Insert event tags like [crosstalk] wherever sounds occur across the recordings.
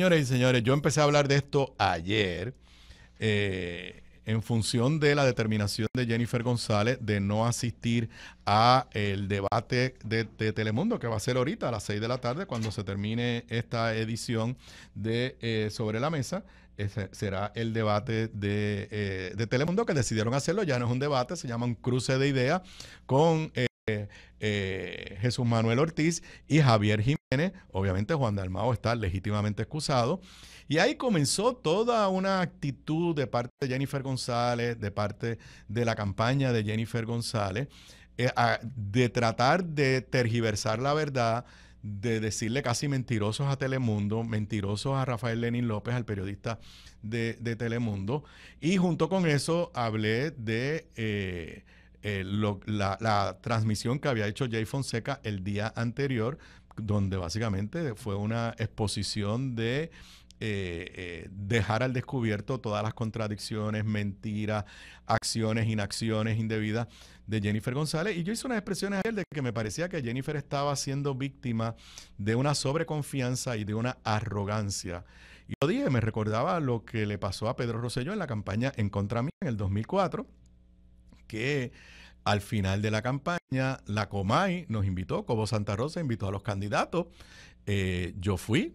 Señores y señores, yo empecé a hablar de esto ayer eh, en función de la determinación de Jennifer González de no asistir a el debate de, Telemundo que va a ser ahorita a las 6 de la tarde cuando se termine esta edición de eh, Sobre la Mesa. Ese será el debate de, eh, de, Telemundo que decidieron hacerlo. Ya no es un debate, se llama un cruce de ideas con... Eh, Jesús Manuel Ortiz y Javier Jiménez. Obviamente Juan Dalmao está legítimamente excusado. Y ahí comenzó toda una actitud de parte de Jennifer González, de parte de la campaña de Jennifer González, eh, de tratar de tergiversar la verdad, de decirle casi mentirosos a Telemundo, mentirosos a Rafael Lenin López, al periodista de, Telemundo. Y junto con eso hablé de... Eh, eh, la, transmisión que había hecho Jay Fonseca el día anterior, donde básicamente fue una exposición de eh, eh, dejar al descubierto todas las contradicciones, mentiras, acciones, inacciones indebidas de Jennifer González. Y yo hice unas expresiones él de que me parecía que Jennifer estaba siendo víctima de una sobreconfianza y de una arrogancia. Y yo dije, me recordaba lo que le pasó a Pedro Rosselló en la campaña en contra mí en el 2004 que al final de la campaña, la Comay nos invitó, Cobo Santa Rosa invitó a los candidatos. Eh, yo fui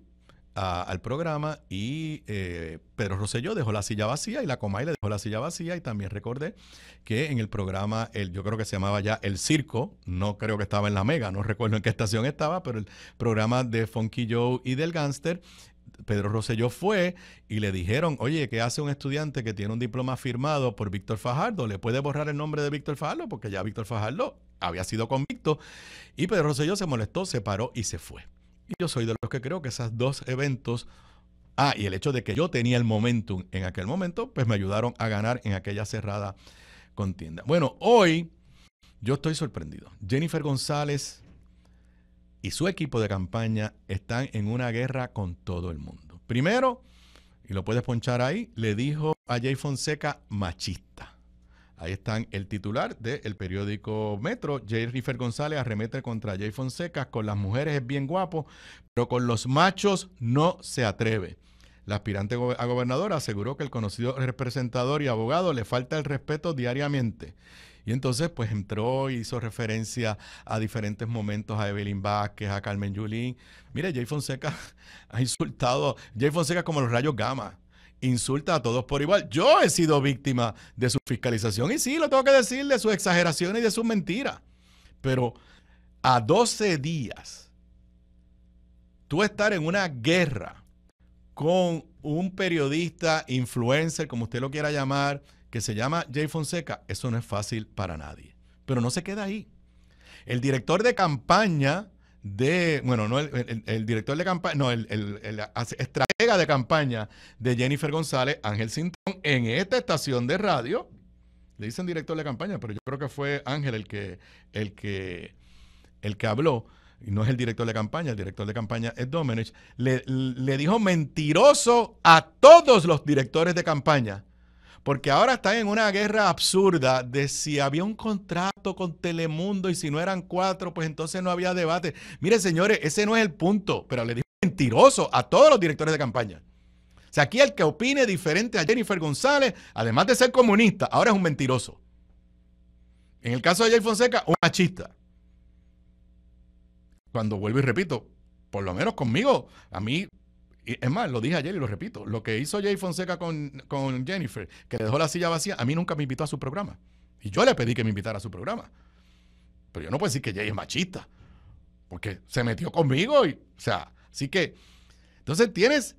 al programa y eh, Pedro Rosselló dejó la silla vacía y la Comay le dejó la silla vacía. Y también recordé que en el programa, el, yo creo que se llamaba ya El Circo, no creo que estaba en la Mega, no recuerdo en qué estación estaba, pero el programa de Funky Joe y del Gánster, Pedro Rosselló fue y le dijeron, oye, ¿qué hace un estudiante que tiene un diploma firmado por Víctor Fajardo? ¿Le puede borrar el nombre de Víctor Fajardo? Porque ya Víctor Fajardo había sido convicto. Y Pedro Rosselló se molestó, se paró y se fue. Y yo soy de los que creo que esos dos eventos Ah, y el hecho de que yo tenía el momentum en aquel momento, pues me ayudaron a ganar en aquella cerrada contienda. Bueno, hoy yo estoy sorprendido. Jennifer González y su equipo de campaña están en una guerra con todo el mundo. Primero, y lo puedes ponchar ahí, le dijo a Jay Fonseca machista. Ahí están el titular del periódico Metro, Jay Riffer González arremete contra Jay Fonseca, con las mujeres es bien guapo, pero con los machos no se atreve. La aspirante a gobernadora aseguró que el conocido representador y abogado le falta el respeto diariamente y entonces, pues entró y hizo referencia a diferentes momentos a Evelyn Vázquez, a Carmen Yulín. Mire, Jay Fonseca [laughs] ha insultado, Jay Fonseca como los rayos gamma insulta a todos por igual. Yo he sido víctima de su fiscalización y sí, lo tengo que decir, de sus exageraciones y de sus mentiras. Pero a 12 días, tú estar en una guerra con un periodista, influencer, como usted lo quiera llamar, que se llama Jay Fonseca, eso no es fácil para nadie. Pero no se queda ahí. El director de campaña de, bueno, no el, director de campaña, no, el, el, estratega de campaña de Jennifer González, Ángel Sintón, en esta estación de radio, le dicen director de campaña, pero yo creo que fue Ángel el que, el que, el que habló, y no es el director de campaña, el director de campaña es Domenech, le dijo mentiroso a todos los directores de campaña porque ahora están en una guerra absurda de si había un contrato con Telemundo y si no eran cuatro, pues entonces no había debate. Mire, señores, ese no es el punto, pero le digo mentiroso a todos los directores de campaña. O sea, aquí el que opine diferente a Jennifer González, además de ser comunista, ahora es un mentiroso. En el caso de Jay Fonseca, un machista. Cuando vuelvo y repito, por lo menos conmigo, a mí y es más, lo dije ayer y lo repito, lo que hizo Jay Fonseca con, Jennifer, que le dejó la silla vacía, a mí nunca me invitó a su programa. Y yo le pedí que me invitara a su programa. Pero yo no puedo decir que Jay es machista, porque se metió conmigo y, o sea, así que, entonces tienes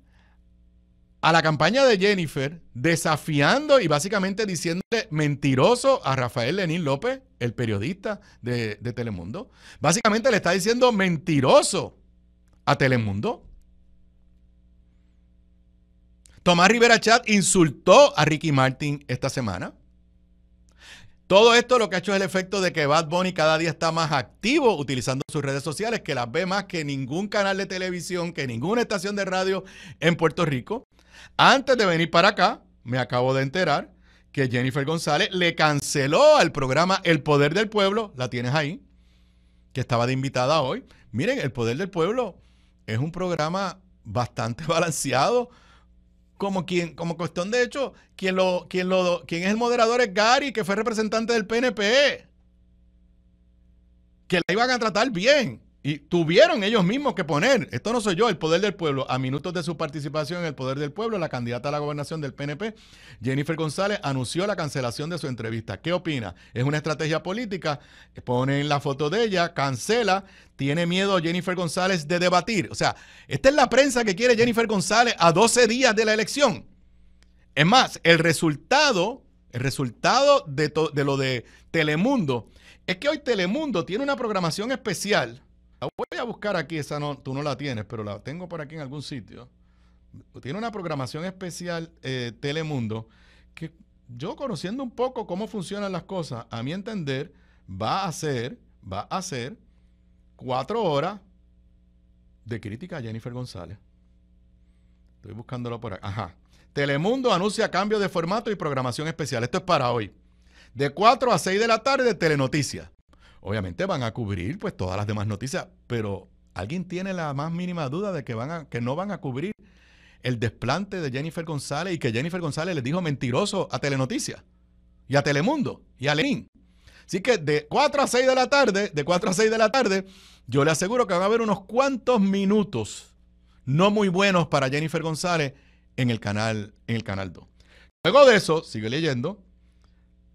a la campaña de Jennifer desafiando y básicamente diciéndole mentiroso a Rafael Lenín López, el periodista de Telemundo. Básicamente le está diciendo mentiroso a Telemundo. Tomás Rivera Chat insultó a Ricky Martin esta semana. Todo esto lo que ha hecho es el efecto de que Bad Bunny cada día está más activo utilizando sus redes sociales, que las ve más que ningún canal de televisión, que ninguna estación de radio en Puerto Rico. Antes de venir para acá, me acabo de enterar que Jennifer González le canceló al programa El Poder del Pueblo, la tienes ahí, que estaba de invitada hoy. Miren, El Poder del Pueblo es un programa bastante [laughs] balanceado como quien, como cuestión de hecho, quien lo, quien lo, quien es el moderador es Gary, que fue representante del PNP. Que la iban a tratar bien. Y tuvieron ellos mismos que poner, esto no soy yo, el poder del pueblo. A minutos de su participación en el poder del pueblo, la candidata a la gobernación del PNP, Jennifer González, anunció la cancelación de su entrevista. ¿Qué opina? ¿Es una estrategia política? Ponen la foto de ella, cancela, tiene miedo Jennifer González de debatir. O sea, esta es la prensa que quiere Jennifer González a 12 días de la elección. Es más, el resultado, el resultado de, de lo de Telemundo, es que hoy Telemundo tiene una programación especial la voy a buscar aquí, esa no, tú no la tienes, pero la tengo por aquí en algún sitio. Tiene una programación especial eh, Telemundo que yo conociendo un poco cómo funcionan las cosas, a mi entender, va a ser, va a ser cuatro horas de crítica a Jennifer González. Estoy buscándolo por acá. Ajá. Telemundo anuncia cambio de formato y programación especial. Esto es para hoy. De 4 a 6 de la tarde, Telenoticias. Obviamente van a cubrir pues todas las demás noticias, pero alguien tiene la más mínima duda de que van que no van a cubrir el desplante de Jennifer González y que Jennifer González le dijo mentiroso a Telenoticias y a Telemundo y a Lenin. Así que de 4 a 6 de la tarde, de 4 a 6 de la tarde, yo le aseguro que van a haber unos cuantos minutos no muy buenos para Jennifer González en el canal en el canal 2. Luego de eso, sigue leyendo,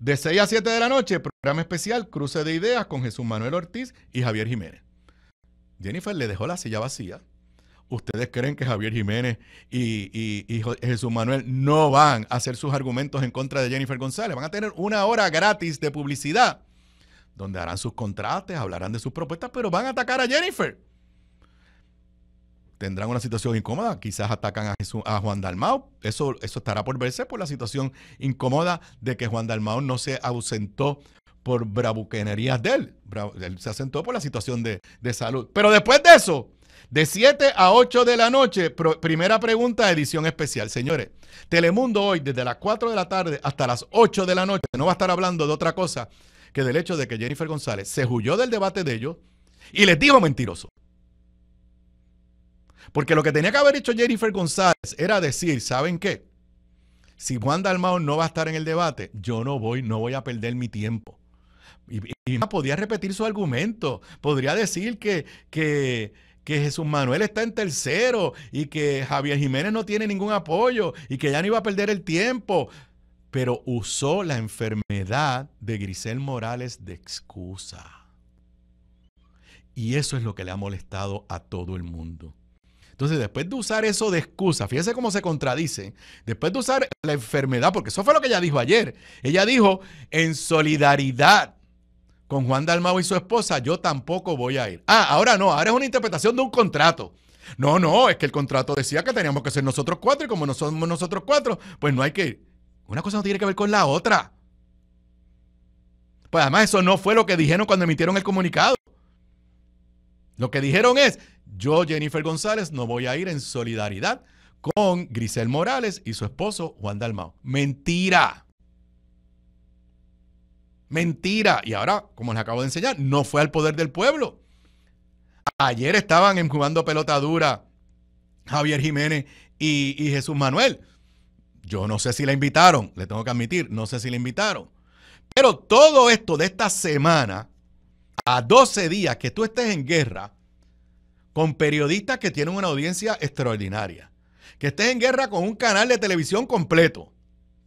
de 6 a 7 de la noche, programa especial Cruce de Ideas con Jesús Manuel Ortiz y Javier Jiménez. Jennifer le dejó la silla vacía. ¿Ustedes creen que Javier Jiménez y, Jesús Manuel no van a hacer sus argumentos en contra de Jennifer González? Van a tener una hora gratis de publicidad donde harán sus contrastes, hablarán de sus propuestas, pero van a atacar a Jennifer tendrán una situación incómoda, quizás atacan a, Juan Dalmau, eso, eso estará por verse por la situación incómoda de que Juan Dalmau no se ausentó por bravuquerías de él, él se ausentó por la situación de, salud. Pero después de eso, de 7 a 8 de la noche, primera pregunta, edición especial. Señores, Telemundo hoy, desde las 4 de la tarde hasta las 8 de la noche, no va a estar hablando de otra cosa que del hecho de que Jennifer González se huyó del debate de ellos y les dijo mentiroso. Porque lo que tenía que haber hecho Jennifer González era decir, ¿saben qué? Si Juan Dalmao no va a estar en el debate, yo no voy, no voy a perder mi tiempo. Y, podía repetir su argumento, podría decir que, que, que Jesús Manuel está en tercero y que Javier Jiménez no tiene ningún apoyo y que ya no iba a perder el tiempo. Pero usó la enfermedad de Grisel Morales de excusa. Y eso es lo que le ha molestado a todo el mundo. Entonces, después de usar eso de excusa, fíjese cómo se contradice, después de usar la enfermedad, porque eso fue lo que ella dijo ayer, ella dijo, en solidaridad con Juan Dalmau y su esposa, yo tampoco voy a ir. Ah, ahora no, ahora es una interpretación de un contrato. No, no, es que el contrato decía que teníamos que ser nosotros cuatro y como no somos nosotros cuatro, pues no hay que Una cosa no tiene que ver con la otra. Pues además eso no fue lo que dijeron cuando emitieron el comunicado. Lo que dijeron es, yo, Jennifer González, no voy a ir en solidaridad con Grisel Morales y su esposo Juan Dalmao. Mentira. Mentira. Y ahora, como les acabo de enseñar, no fue al poder del pueblo. Ayer estaban jugando pelota dura Javier Jiménez y, y Jesús Manuel. Yo no sé si la invitaron, le tengo que admitir, no sé si la invitaron. Pero todo esto de esta semana, a 12 días que tú estés en guerra, con periodistas que tienen una audiencia extraordinaria. Que estés en guerra con un canal de televisión completo.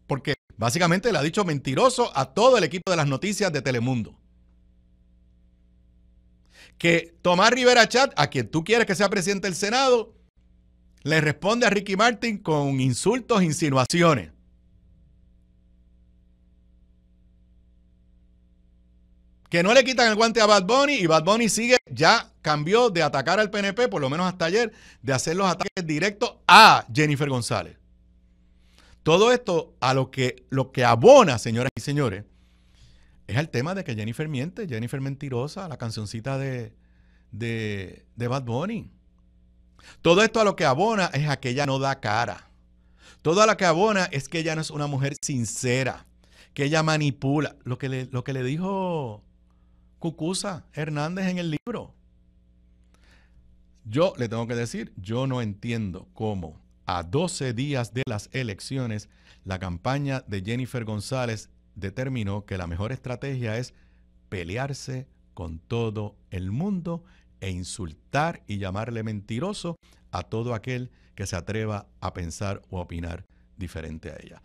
Porque básicamente le ha dicho mentiroso a todo el equipo de las noticias de Telemundo. Que Tomás Rivera Chat, a quien tú quieres que sea presidente del Senado, le responde a Ricky Martin con insultos, e insinuaciones. Que no le quitan el guante a Bad Bunny y Bad Bunny sigue ya cambió de atacar al PNP, por lo menos hasta ayer, de hacer los ataques directos a Jennifer González. Todo esto a lo que, lo que abona, señoras y señores, es el tema de que Jennifer miente, Jennifer mentirosa, la cancioncita de, Bad Bunny. Todo esto a lo que abona es a que ella no da cara. Todo a lo que abona es que ella no es una mujer sincera, que ella manipula. Lo que lo que le dijo Cucusa Hernández en el libro. Yo le tengo que decir, yo no entiendo cómo a 12 días de las elecciones, la campaña de Jennifer González determinó que la mejor estrategia es pelearse con todo el mundo e insultar y llamarle mentiroso a todo aquel que se atreva a pensar o opinar diferente a ella.